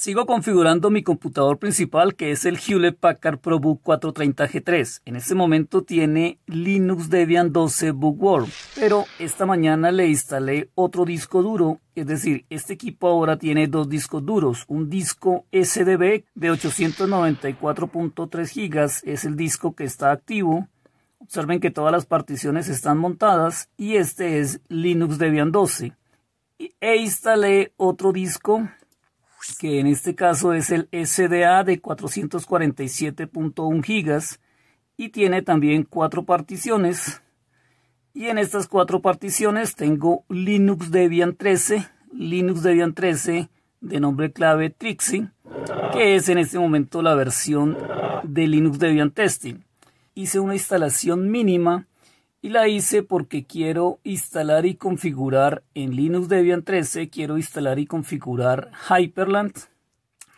Sigo configurando mi computador principal que es el Hewlett Packard ProBook 430G3. En este momento tiene Linux Debian 12 Bookworm, pero esta mañana le instalé otro disco duro, es decir, este equipo ahora tiene dos discos duros, un disco SDB de 894.3 GB es el disco que está activo. Observen que todas las particiones están montadas y este es Linux Debian 12. E instalé otro disco que en este caso es el SDA de 447.1 gigas y tiene también cuatro particiones. Y en estas cuatro particiones tengo Linux Debian 13, Linux Debian 13 de nombre clave Trixie, que es en este momento la versión de Linux Debian Testing. Hice una instalación mínima y la hice porque quiero instalar y configurar en Linux Debian 13, quiero instalar y configurar Hyperland.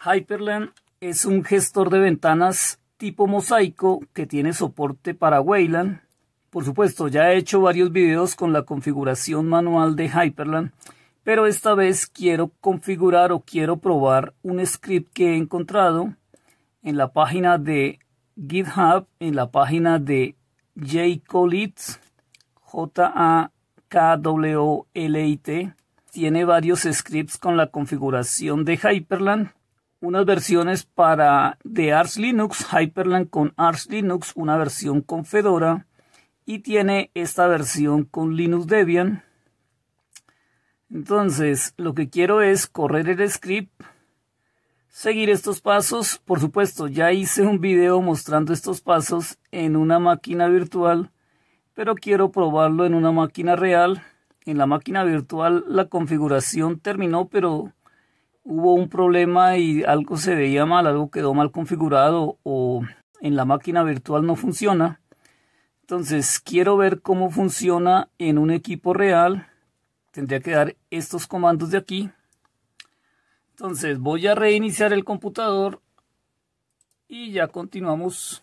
Hyperland es un gestor de ventanas tipo mosaico que tiene soporte para Wayland. Por supuesto, ya he hecho varios videos con la configuración manual de Hyperland, pero esta vez quiero configurar o quiero probar un script que he encontrado en la página de GitHub, en la página de J. j a k w l t tiene varios scripts con la configuración de Hyperland, unas versiones para de Arch Linux, Hyperland con Arch Linux, una versión con Fedora y tiene esta versión con Linux Debian. Entonces, lo que quiero es correr el script seguir estos pasos. Por supuesto, ya hice un video mostrando estos pasos en una máquina virtual, pero quiero probarlo en una máquina real. En la máquina virtual la configuración terminó, pero hubo un problema y algo se veía mal, algo quedó mal configurado o en la máquina virtual no funciona. Entonces quiero ver cómo funciona en un equipo real. Tendría que dar estos comandos de aquí. Entonces voy a reiniciar el computador y ya continuamos.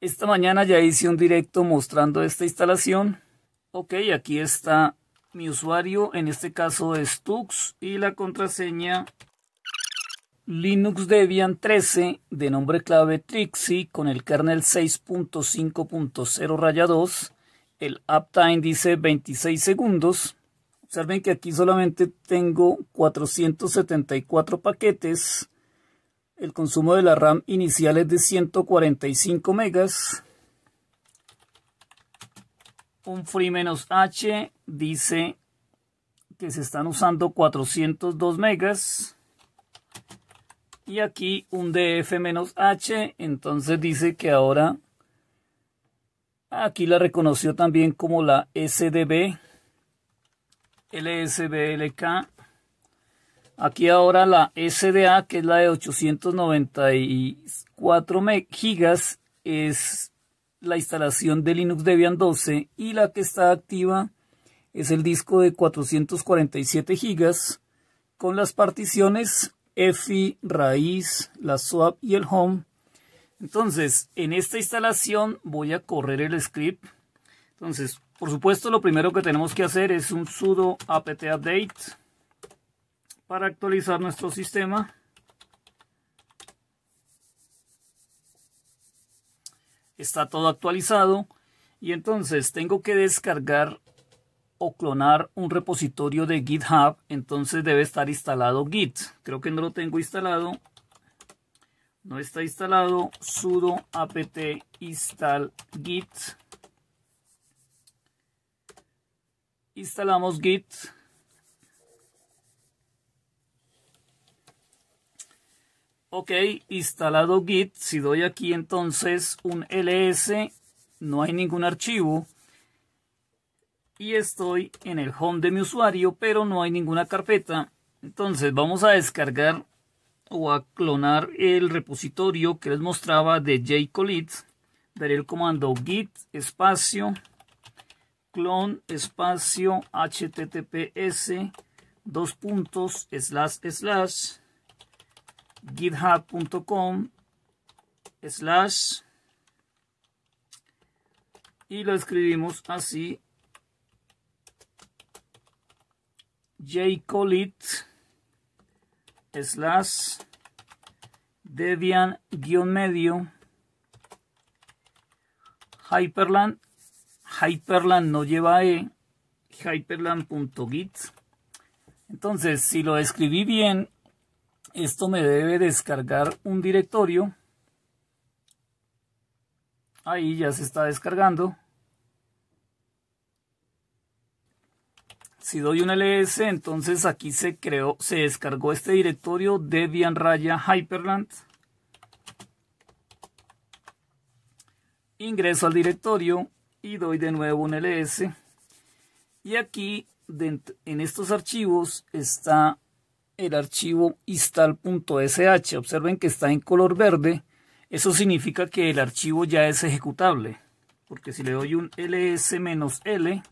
Esta mañana ya hice un directo mostrando esta instalación. Ok, aquí está mi usuario, en este caso es Tux y la contraseña Linux Debian 13 de nombre clave Trixie con el kernel 6.5.0 2. El uptime dice 26 segundos Observen que aquí solamente tengo 474 paquetes. El consumo de la RAM inicial es de 145 megas. Un Free-H dice que se están usando 402 megas. Y aquí un DF-H, entonces dice que ahora aquí la reconoció también como la SDB LSBLK. Aquí ahora la SDA, que es la de 894 gigas, es la instalación de Linux Debian 12 y la que está activa es el disco de 447 gigas con las particiones EFI, raíz, la swap y el home. Entonces, en esta instalación voy a correr el script. Entonces, por supuesto, lo primero que tenemos que hacer es un sudo apt update para actualizar nuestro sistema. Está todo actualizado y entonces tengo que descargar o clonar un repositorio de GitHub, entonces debe estar instalado Git. Creo que no lo tengo instalado. No está instalado sudo apt install git instalamos git ok instalado git si doy aquí entonces un ls no hay ningún archivo y estoy en el home de mi usuario pero no hay ninguna carpeta entonces vamos a descargar o a clonar el repositorio que les mostraba de jcolit. Daré el comando git espacio clon espacio https dos puntos slash slash github.com slash y lo escribimos así jcolit slash debian guión medio hyperland Hyperland no lleva E, hyperland.git. Entonces, si lo escribí bien, esto me debe descargar un directorio. Ahí ya se está descargando. Si doy un ls, entonces aquí se creó, se descargó este directorio Debian raya Hyperland. Ingreso al directorio y doy de nuevo un ls e y aquí en estos archivos está el archivo install.sh observen que está en color verde eso significa que el archivo ya es ejecutable porque si le doy un ls-l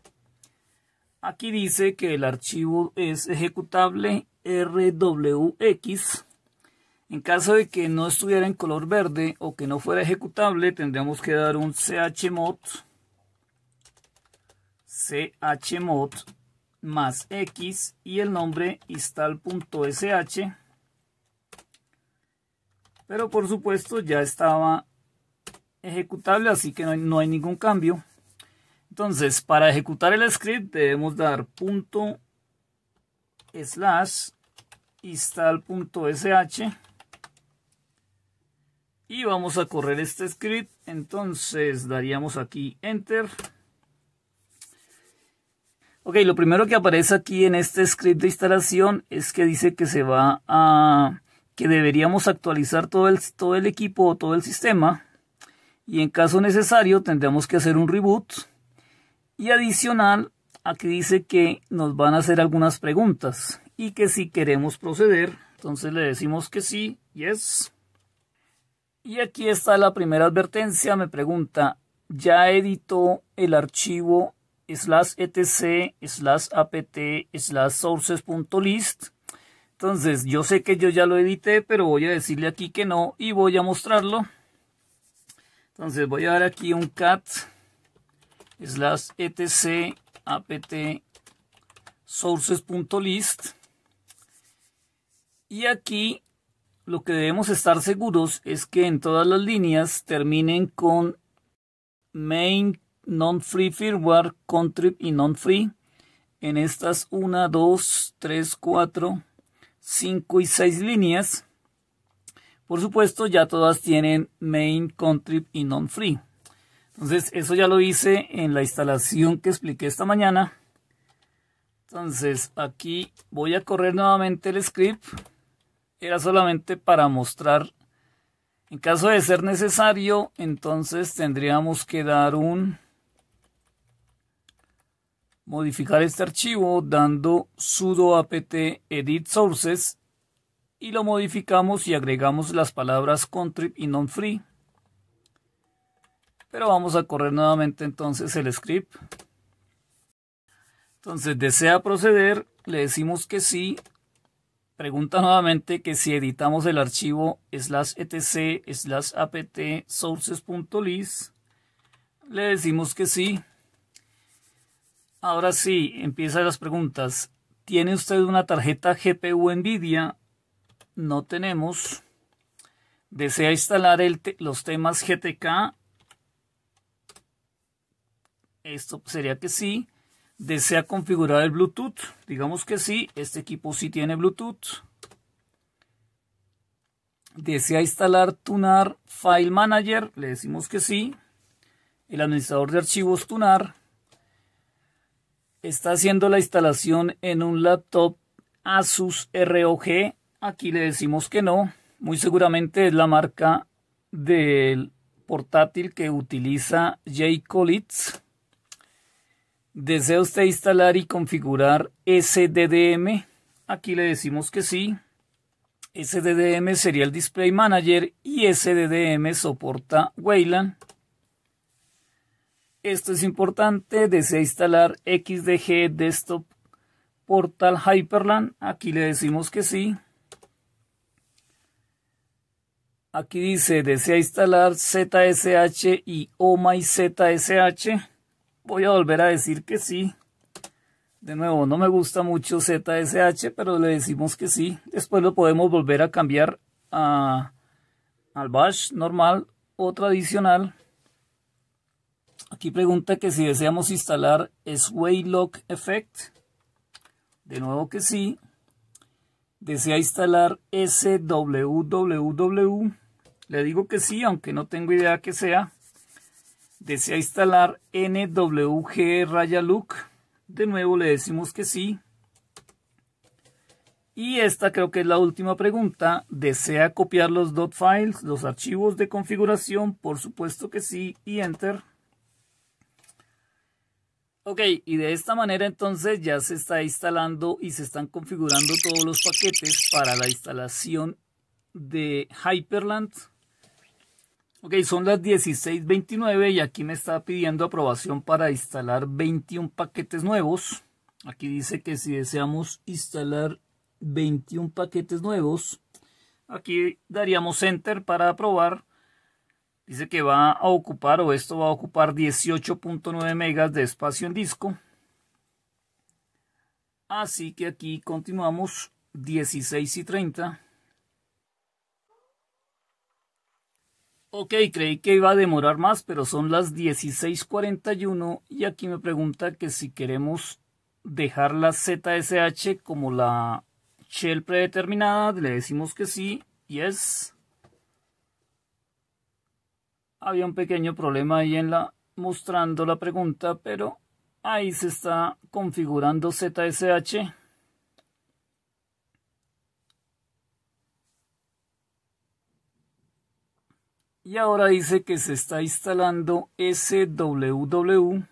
aquí dice que el archivo es ejecutable rwx en caso de que no estuviera en color verde o que no fuera ejecutable tendríamos que dar un chmod chmod más x y el nombre install.sh pero por supuesto ya estaba ejecutable así que no hay, ningún cambio entonces para ejecutar el script debemos dar punto slash install.sh y vamos a correr este script entonces daríamos aquí enter Ok, lo primero que aparece aquí en este script de instalación es que dice que se va a... que deberíamos actualizar todo el, todo el equipo o todo el sistema. Y en caso necesario tendremos que hacer un reboot. Y adicional, aquí dice que nos van a hacer algunas preguntas. Y que si queremos proceder, entonces le decimos que sí, yes. Y aquí está la primera advertencia, me pregunta, ¿ya editó el archivo slash etc slash apt slash sources.list. Entonces, yo sé que yo ya lo edité, pero voy a decirle aquí que no y voy a mostrarlo. Entonces, voy a dar aquí un cat slash etc apt sources.list. Y aquí lo que debemos estar seguros es que en todas las líneas terminen con main non-free firmware, contrib y non-free. En estas 1, 2, 3, 4, 5 y 6 líneas. Por supuesto, ya todas tienen main, contrib y non-free. Entonces, eso ya lo hice en la instalación que expliqué esta mañana. Entonces, aquí voy a correr nuevamente el script. Era solamente para mostrar. En caso de ser necesario, entonces tendríamos que dar un modificar este archivo dando sudo apt edit sources y lo modificamos y agregamos las palabras contrib y non-free. Pero vamos a correr nuevamente entonces el script. Entonces, desea proceder, le decimos que sí. Pregunta nuevamente que si editamos el archivo slash etc slash apt sourceslist le decimos que sí. Ahora sí, empiezan las preguntas. ¿Tiene usted una tarjeta GPU NVIDIA? No tenemos. ¿Desea instalar los temas GTK? Esto sería que sí. ¿Desea configurar el Bluetooth? Digamos que sí, este equipo sí tiene Bluetooth. ¿Desea instalar Tunar File Manager? Le decimos que sí. El administrador de archivos Tunar está haciendo la instalación en un laptop Asus ROG. Aquí le decimos que no. Muy seguramente es la marca del portátil que utiliza J.Colitz. ¿Desea usted instalar y configurar SDDM? Aquí le decimos que sí. SDDM sería el Display Manager y SDDM soporta Wayland. Esto es importante. Desea instalar XDG Desktop Portal Hyperland. Aquí le decimos que sí. Aquí dice, desea instalar ZSH y y ZSH. Voy a volver a decir que sí. De nuevo, no me gusta mucho ZSH, pero le decimos que sí. Después lo podemos volver a cambiar al bash normal o tradicional. Aquí pregunta que si deseamos instalar Swaylock Effect. De nuevo que sí. Desea instalar SWWW. Le digo que sí, aunque no tengo idea que sea. Desea instalar NWG Raya Look. De nuevo le decimos que sí. Y esta creo que es la última pregunta. ¿Desea copiar los .files, los archivos de configuración? Por supuesto que sí y Enter. Ok, y de esta manera entonces ya se está instalando y se están configurando todos los paquetes para la instalación de Hyperland. Ok, son las 16.29 y aquí me está pidiendo aprobación para instalar 21 paquetes nuevos. Aquí dice que si deseamos instalar 21 paquetes nuevos, aquí daríamos Enter para aprobar Dice que va a ocupar o esto va a ocupar 18.9 megas de espacio en disco. Así que aquí continuamos 16 y 30. Ok, creí que iba a demorar más, pero son las 16.41 y aquí me pregunta que si queremos dejar la ZSH como la shell predeterminada, le decimos que sí, es había un pequeño problema ahí en la mostrando la pregunta, pero ahí se está configurando ZSH. Y ahora dice que se está instalando SWW.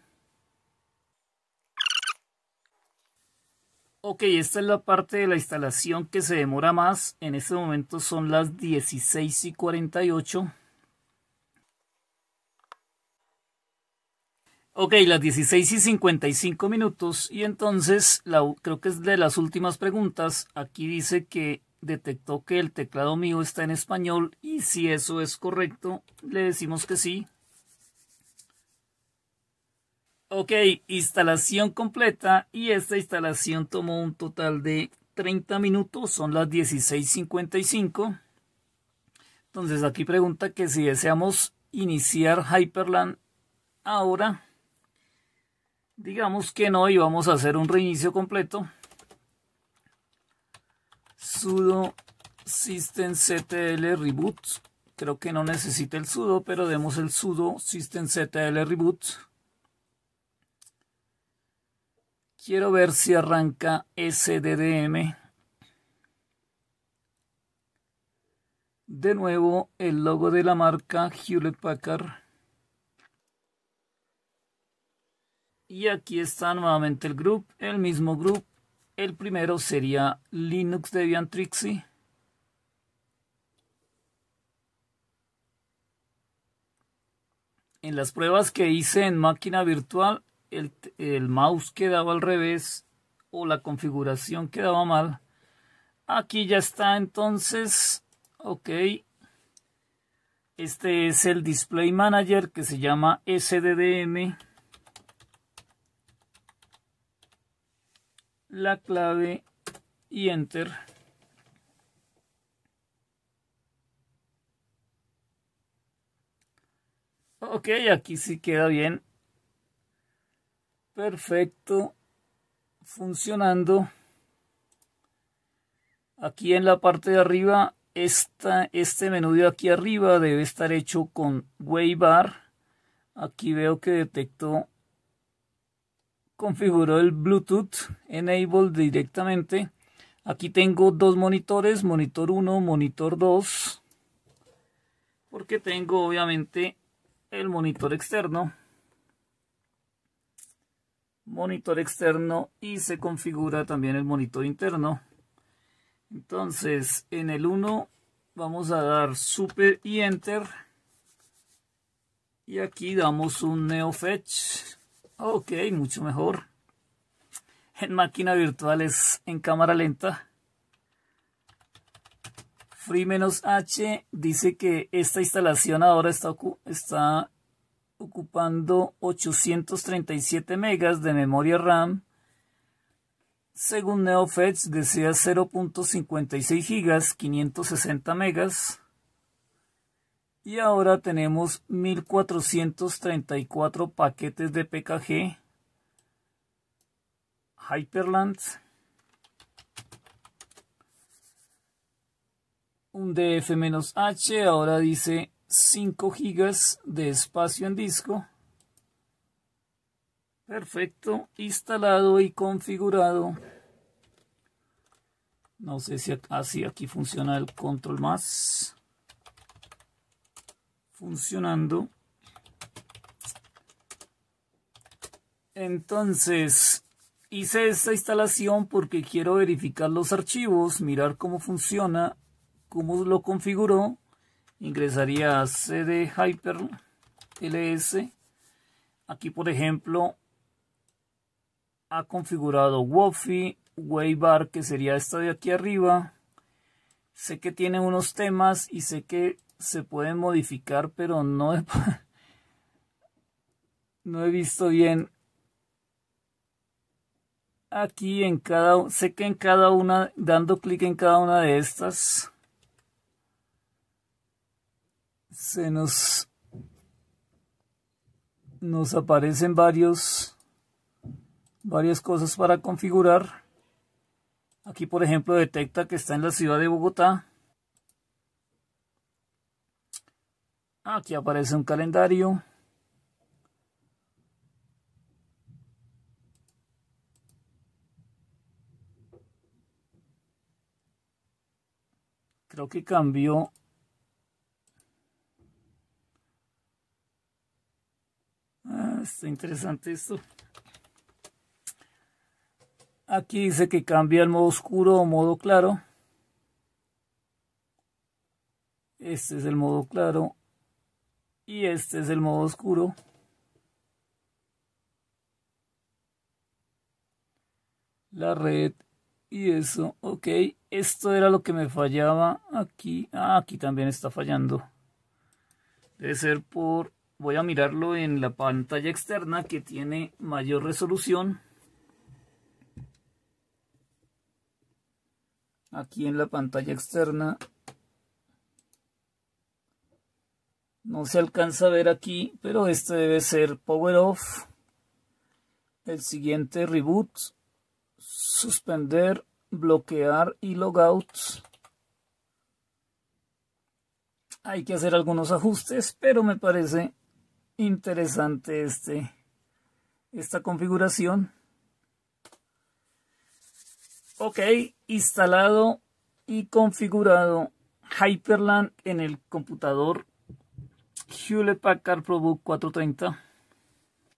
Ok, esta es la parte de la instalación que se demora más. En este momento son las 16 y 48. Ok, las 16 y 55 minutos. Y entonces, creo que es de las últimas preguntas. Aquí dice que detectó que el teclado mío está en español. Y si eso es correcto, le decimos que sí. Ok, instalación completa. Y esta instalación tomó un total de 30 minutos. Son las y 16 55. Entonces, aquí pregunta que si deseamos iniciar Hyperland ahora Digamos que no, y vamos a hacer un reinicio completo. sudo systemctl reboot. Creo que no necesita el sudo, pero demos el sudo systemctl reboot. Quiero ver si arranca SDDM. De nuevo el logo de la marca Hewlett Packard. Y aquí está nuevamente el group, el mismo group. El primero sería Linux Debian Trixie. En las pruebas que hice en máquina virtual, el, el mouse quedaba al revés o la configuración quedaba mal. Aquí ya está entonces. Ok. Este es el Display Manager que se llama SDDM. la clave y enter. Ok, aquí sí queda bien. Perfecto. Funcionando. Aquí en la parte de arriba, esta, este menú de aquí arriba debe estar hecho con Waybar. Aquí veo que detecto configuró el Bluetooth Enable directamente. Aquí tengo dos monitores, monitor 1, monitor 2, porque tengo obviamente el monitor externo, monitor externo y se configura también el monitor interno. Entonces, en el 1 vamos a dar super y enter. Y aquí damos un neo fetch Ok, mucho mejor. En máquina virtual es en cámara lenta. Free-H dice que esta instalación ahora está, ocupando 837 megas de memoria RAM. Según NeoFetch, desea 0.56 gigas, 560 megas y ahora tenemos 1434 paquetes de PKG Hyperland. un DF-H ahora dice 5 GB de espacio en disco perfecto instalado y configurado no sé si así aquí funciona el control más funcionando. Entonces, hice esta instalación porque quiero verificar los archivos, mirar cómo funciona, cómo lo configuró. Ingresaría a cd hyper ls. Aquí, por ejemplo, ha configurado Wofi, Waybar, que sería esta de aquí arriba. Sé que tiene unos temas y sé que se pueden modificar, pero no he, no he visto bien. Aquí en cada, sé que en cada una, dando clic en cada una de estas, se nos, nos aparecen varios, varias cosas para configurar. Aquí, por ejemplo, detecta que está en la ciudad de Bogotá. Aquí aparece un calendario. Creo que cambió. Ah, está interesante esto. Aquí dice que cambia el modo oscuro o modo claro. Este es el modo claro. Y este es el modo oscuro. La red y eso. Ok, esto era lo que me fallaba aquí. Ah, aquí también está fallando. Debe ser por... Voy a mirarlo en la pantalla externa que tiene mayor resolución. Aquí en la pantalla externa No se alcanza a ver aquí, pero este debe ser Power Off. El siguiente Reboot. Suspender, bloquear y Logout. Hay que hacer algunos ajustes, pero me parece interesante este, esta configuración. Ok, instalado y configurado Hyperland en el computador Hewlett Packard Book 430